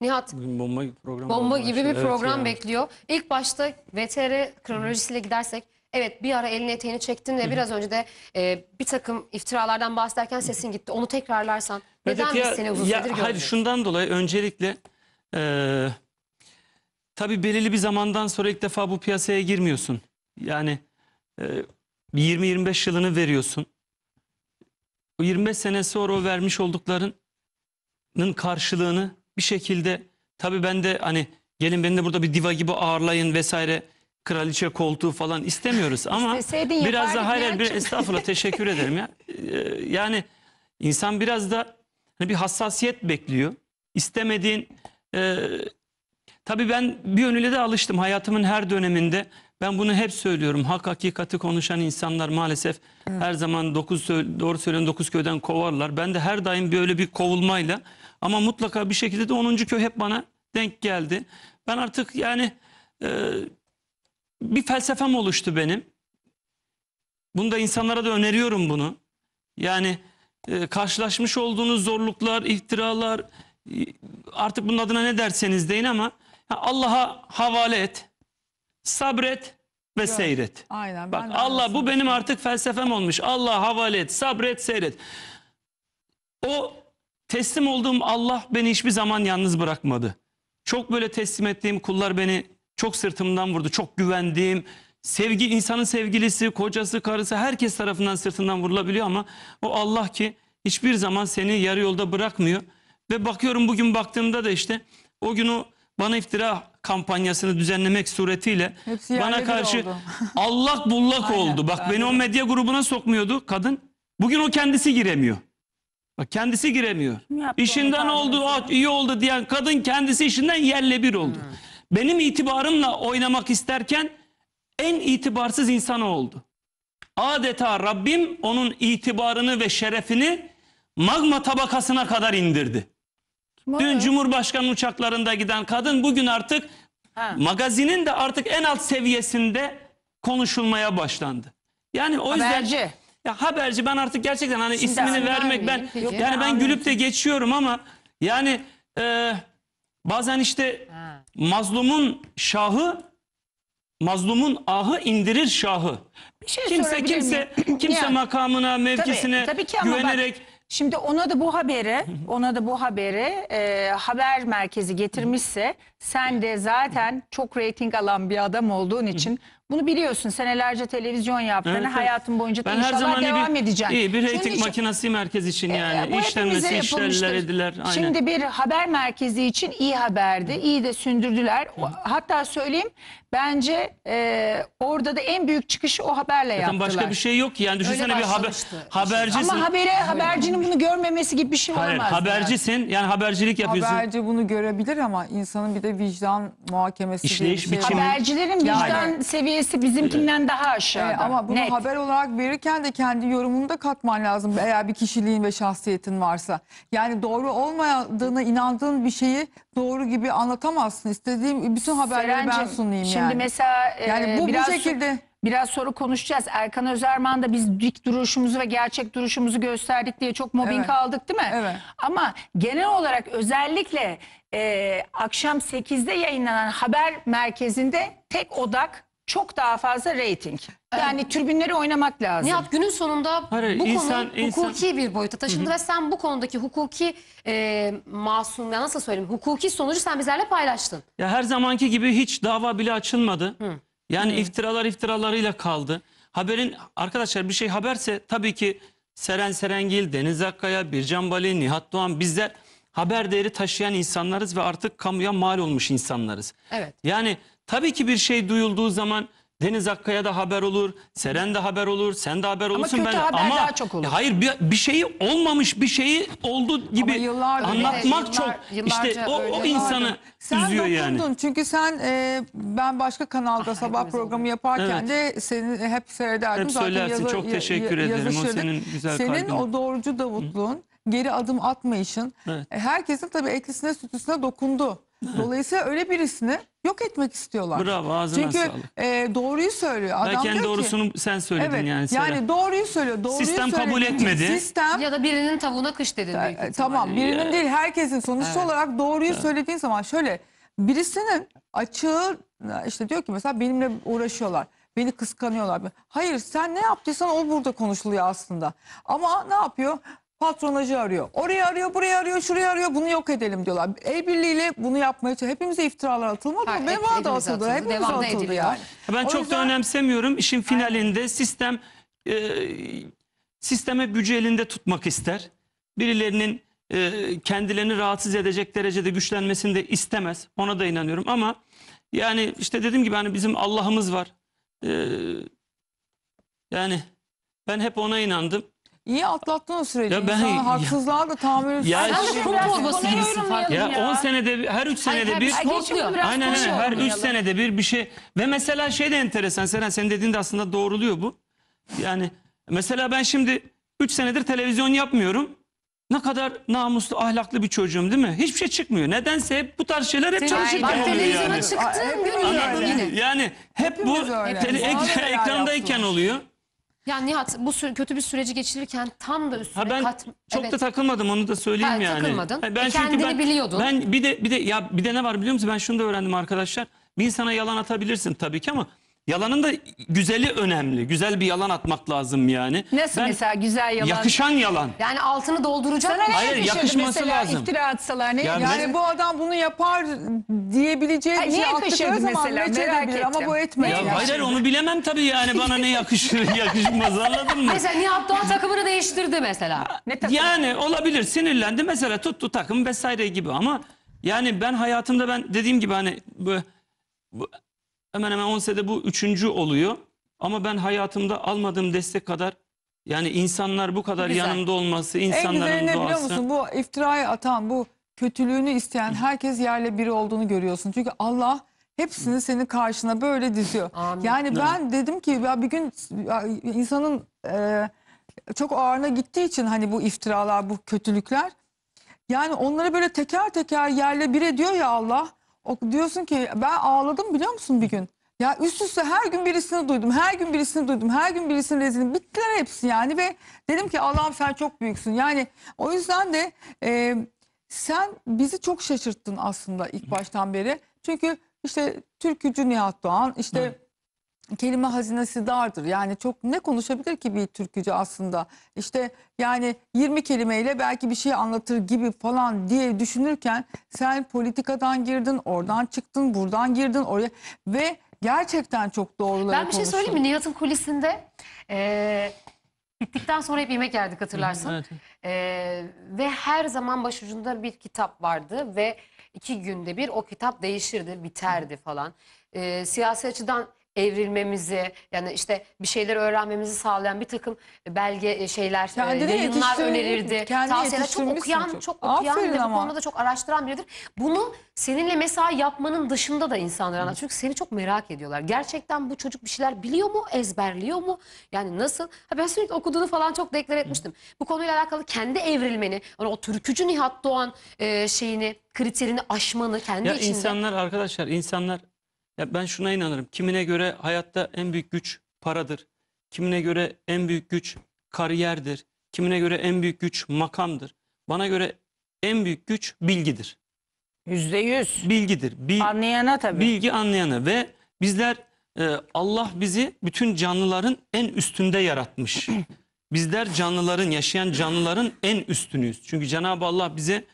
Nihat Bugün bomba gibi program bomba gibi bir program bekliyor. İlk başta VTR kronolojisiyle gidersek evet bir ara elini eteğini çektin ve biraz önce de e, bir takım iftiralardan bahsederken sesin gitti. Onu tekrarlarsan Evet, neden biz seni uzun ya, süredir hayır, şundan dolayı öncelikle eee tabii belirli bir zamandan sonra ilk defa bu piyasaya girmiyorsun. Yani eee, 20-25 yılını veriyorsun. O 25 sene sonra o vermiş olduklarının karşılığını bir şekilde tabii ben de hani gelin beni de burada bir diva gibi ağırlayın vesaire kraliçe koltuğu falan istemiyoruz ama biraz da hayır bir estağfurullah teşekkür ederim ya. Ee, yani insan biraz da hani bir hassasiyet bekliyor. İstemediğin e, tabii ben bir yönüyle de alıştım hayatımın her döneminde. Ben bunu hep söylüyorum. Hak hakikati konuşan insanlar maalesef evet. her zaman dokuz, doğru söyleyen dokuz köyden kovarlar. Ben de her daim böyle bir kovulmayla ama mutlaka bir şekilde de 10. köy hep bana denk geldi. Ben artık yani e, bir felsefem oluştu benim. Bunu da insanlara da öneriyorum bunu. Yani e, karşılaşmış olduğunuz zorluklar, iftiralar e, artık bunun adına ne derseniz deyin ama Allah'a havale et. Sabret ve Yok. seyret. Aynen. Bak Allah bu benim artık felsefem olmuş. Allah'a havale et, sabret, seyret. O Teslim olduğum Allah beni hiçbir zaman yalnız bırakmadı. Çok böyle teslim ettiğim kullar beni çok sırtımdan vurdu. Çok güvendiğim, sevgi insanın sevgilisi, kocası, karısı herkes tarafından sırtından vurulabiliyor ama o Allah ki hiçbir zaman seni yarı yolda bırakmıyor. Ve bakıyorum bugün baktığımda da işte o günü bana iftira kampanyasını düzenlemek suretiyle Hepsi bana karşı Allah allak bullak oldu. Bak aynen. beni o medya grubuna sokmuyordu kadın. Bugün o kendisi giremiyor. Bak kendisi giremiyor. Yaptı İşinden oldu, o, iyi oldu diyen kadın kendisi işinden yerle bir oldu. Hmm. Benim itibarımla oynamak isterken en itibarsız insan oldu. Adeta Rabbim onun itibarını ve şerefini magma tabakasına kadar indirdi. Kim Dün Cumhurbaşkanı uçaklarında giden kadın bugün artık ha. magazinin de artık en alt seviyesinde konuşulmaya başlandı. Yani o Haberci. yüzden ya haberci ben artık gerçekten hani Şimdi ismini vermek ben yok, yani ben anladım. gülüp de geçiyorum ama yani e, bazen işte ha. mazlumun şahı mazlumun ahı indirir şahı. Bir şey kimse kimse miyim? kimse yani, makamına, mevkisine tabii, tabii güvenerek bak, Şimdi ona da bu haberi, ona da bu haberi e, haber merkezi getirmişse sen de zaten çok reyting alan bir adam olduğun için bunu biliyorsun senelerce televizyon yaptığını evet, hayatım boyunca ben her zaman devam bir, edeceğim. İyi bir reyting için, makinesi merkez için e, yani. E, İşlenmesi işlerler ediler. Aynen. Şimdi bir haber merkezi için iyi haberdi. İyi de sündürdüler. Hatta söyleyeyim bence e, orada da en büyük çıkışı o haberle Zaten yaptılar. Başka bir şey yok ki. Yani düşünsene bir haber, habercisin. Ama habere, habercinin bunu görmemesi gibi bir şey Hayır, olmaz. Habercisin yani. yani habercilik yapıyorsun. Haberci bunu görebilir ama insanın bir de vicdan muhakemesi İşleyiş, bir şey. Biçimi. Habercilerin vicdan yani. seviyesi seviyesi bizimkinden daha aşağıda. E, ama bunu Net. haber olarak verirken de kendi yorumunu da katman lazım eğer bir kişiliğin ve şahsiyetin varsa. Yani doğru olmadığına inandığın bir şeyi doğru gibi anlatamazsın. İstediğim bütün haberleri Serencim, ben sunayım şimdi yani. Şimdi mesela e, yani bu, biraz bu şekilde biraz sonra konuşacağız. Erkan Özerman da biz dik duruşumuzu ve gerçek duruşumuzu gösterdik diye çok mobbing evet. aldık değil mi? Evet. Ama genel olarak özellikle e, akşam 8'de yayınlanan haber merkezinde tek odak çok daha fazla reyting. Yani türbinleri oynamak lazım. Nihat günün sonunda Hayır, bu insan- konu insan- hukuki bir boyuta taşındı ve sen bu konudaki hukuki e, masum ya nasıl söyleyeyim hukuki sonucu sen bizlerle paylaştın. Ya her zamanki gibi hiç dava bile açılmadı. Yani iftiralar iftiralarıyla kaldı. Haberin arkadaşlar bir şey haberse tabii ki Seren Serengil, Deniz Akkaya, Bircan Bali, Nihat Doğan bizler haber değeri taşıyan insanlarız ve artık kamuya mal olmuş insanlarız. Evet. Yani Tabii ki bir şey duyulduğu zaman Deniz Akkaya da haber olur, Seren de haber olur, sen de haber olursun. Ama kötü ben, haber ama daha çok olur. E, hayır bir, bir şeyi olmamış bir şeyi oldu gibi yıllardır anlatmak öyle, çok. yıllar- işte o, o insanı Sen üzüyor yani. dokundun çünkü sen e, ben başka kanalda ah, sabah programı yaparken de seni hep seyrederdim. Hep söylersin. Çok teşekkür ederim. O senin güzel Senin kalbine. o doğrucu Davutluğun, geri adım atmayışın Evet. E, herkesin tabii eklisine sütüsüne dokundu. Dolayısıyla öyle birisini yok etmek istiyorlar. Bravo ağzına Çünkü sağlık. e, doğruyu söylüyor. Adam Belki en diyor ki- doğrusunu sen söyledin evet, yani. Sera. Yani doğruyu söylüyor. Doğruyu Sistem kabul etmedi. Sistem Ya da birinin tavuğuna kış dedi. büyük Tamam birinin Yani- değil herkesin sonuçta Evet. olarak doğruyu söylediğin zaman şöyle birisinin açığı işte diyor ki mesela benimle uğraşıyorlar. Beni kıskanıyorlar. Hayır sen ne yaptıysan o burada konuşuluyor aslında. Ama ne yapıyor? patronajı arıyor. Oraya arıyor, buraya arıyor, şuraya arıyor. Bunu yok edelim diyorlar. El birliğiyle bunu yapmaya çalışıyor. Hepimize iftiralar atılmadı. mı? Ben da atıldı. atıldı. Hepimize atıldı ediliyor. ya. Ben O çok yüzden- da önemsemiyorum. İşin finalinde sistem e, sisteme gücü elinde tutmak ister. Birilerinin e, kendilerini rahatsız edecek derecede güçlenmesini de istemez. Ona da inanıyorum ama yani işte dediğim gibi hani bizim Allah'ımız var. E, yani ben hep ona inandım. İyi atlattın o süreci. Ya ben- İnsan haksızlığa da tahammül Ya Sen torbası gibisin Ya 10 senede her 3 senede her bir Ay, geçin bunu Aynen aynen her 3 senede bir bir şey ve mesela şey de enteresan Seren senin dediğin de aslında doğruluyor bu. Yani mesela ben şimdi 3 senedir televizyon yapmıyorum. Ne kadar namuslu, ahlaklı bir çocuğum değil mi? Hiçbir şey çıkmıyor. Nedense hep bu tarz şeyler hep çalışırken oluyor yani. çıktığın Aa, gün hep Yani hep bu öyle. tele- ekrandayken yaptı. oluyor. Ya Nihat bu kötü bir süreci geçirirken tam da üstüne Ha ben kat... çok evet. da takılmadım onu da söyleyeyim ha, yani. ben e kendini ben, biliyordun. Ben bir de bir de ya bir de ne var biliyor musun? Ben şunu da öğrendim arkadaşlar. Bir insana yalan atabilirsin tabii ki ama Yalanın da güzeli önemli. Güzel bir yalan atmak lazım yani. Nasıl Ben- mesela güzel yalan? Yakışan yalan. Yani altını dolduracak Sana ne mı? Hayır, yakışırdı yakışması mesela, lazım. iftira atsalar ne? Yani, Yani bu adam bunu yapar diyebileceği bir şey niye attıkları kaşırdı zaman mesela? meç Merak edebilir ama bu etmez. Ya hayır hayır, onu bilemem tabii yani bana ne yakışır yakışmaz anladın mı? Mesela Nihat Doğan takımını değiştirdi mesela. Ne takım? Yani olabilir sinirlendi mesela tuttu takım vesaire gibi ama yani ben hayatımda ben dediğim gibi hani bu, bu Hemen hemen 10 senede bu üçüncü oluyor. Ama ben hayatımda almadığım destek kadar yani insanlar bu kadar Güzel. yanımda olması, insanların en doğası. En biliyor musun bu iftirayı atan, bu kötülüğünü isteyen herkes yerle biri olduğunu görüyorsun. Çünkü Allah hepsini senin karşına böyle diziyor. Amin. Yani ben dedim ki ya bir gün insanın e, çok ağırına gittiği için hani bu iftiralar, bu kötülükler. Yani onları böyle teker teker yerle bir ediyor ya Allah diyorsun ki ben ağladım biliyor musun bir gün? Ya üst üste her gün birisini duydum, her gün birisini duydum, her gün birisini rezilini. Bittiler hepsi yani ve dedim ki Allah'ım sen çok büyüksün. Yani o yüzden de e, sen bizi çok şaşırttın aslında ilk baştan beri. Çünkü işte türkücü Nihat Doğan, işte... Hı kelime hazinesi dardır. Yani çok ne konuşabilir ki bir türkücü aslında? İşte yani 20 kelimeyle belki bir şey anlatır gibi falan diye düşünürken sen politikadan girdin, oradan çıktın, buradan girdin oraya ve gerçekten çok doğruları Ben bir şey söyleyeyim mi? Nihat'ın kulisinde e, gittikten sonra hep yemek yerdik hatırlarsın. Evet. E, ve her zaman başucunda bir kitap vardı ve iki günde bir o kitap değişirdi, biterdi falan. E, siyasi açıdan evrilmemizi yani işte bir şeyler öğrenmemizi sağlayan bir takım e, belge e, şeyler Kendine e, yayınlar yetiştirme- önerirdi. Tavsiyeler çok yetiştirmişsin okuyan, çok. çok, okuyan Aferin ve bu konuda da çok araştıran biridir. Bunu seninle mesai yapmanın dışında da insanlar anlatıyor. Çünkü seni çok merak ediyorlar. Gerçekten bu çocuk bir şeyler biliyor mu, ezberliyor mu? Yani nasıl? Ha ben sürekli okuduğunu falan çok deklar etmiştim. Bu konuyla alakalı kendi evrilmeni, hani o türkücü Nihat Doğan e, şeyini, kriterini aşmanı kendi Ya içinde. insanlar arkadaşlar insanlar ya ben şuna inanırım. Kimine göre hayatta en büyük güç paradır. Kimine göre en büyük güç kariyerdir. Kimine göre en büyük güç makamdır. Bana göre en büyük güç bilgidir. Yüzde yüz. Bilgidir. Bil, anlayana tabii. Bilgi anlayana ve bizler e, Allah bizi bütün canlıların en üstünde yaratmış. Bizler canlıların, yaşayan canlıların en üstünüyüz. Çünkü Cenab-ı Allah bize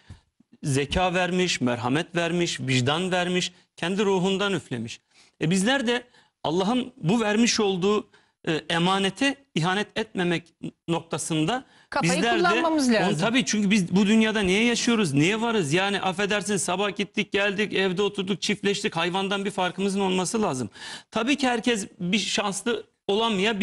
zeka vermiş, merhamet vermiş, vicdan vermiş. Kendi ruhundan üflemiş. E bizler de Allah'ın bu vermiş olduğu e, emanete ihanet etmemek noktasında Kafayı bizler kullanmamız de, lazım. Onu, tabii çünkü biz bu dünyada niye yaşıyoruz, niye varız? Yani affedersin sabah gittik geldik, evde oturduk, çiftleştik. Hayvandan bir farkımızın olması lazım. Tabii ki herkes bir şanslı olamayabilir.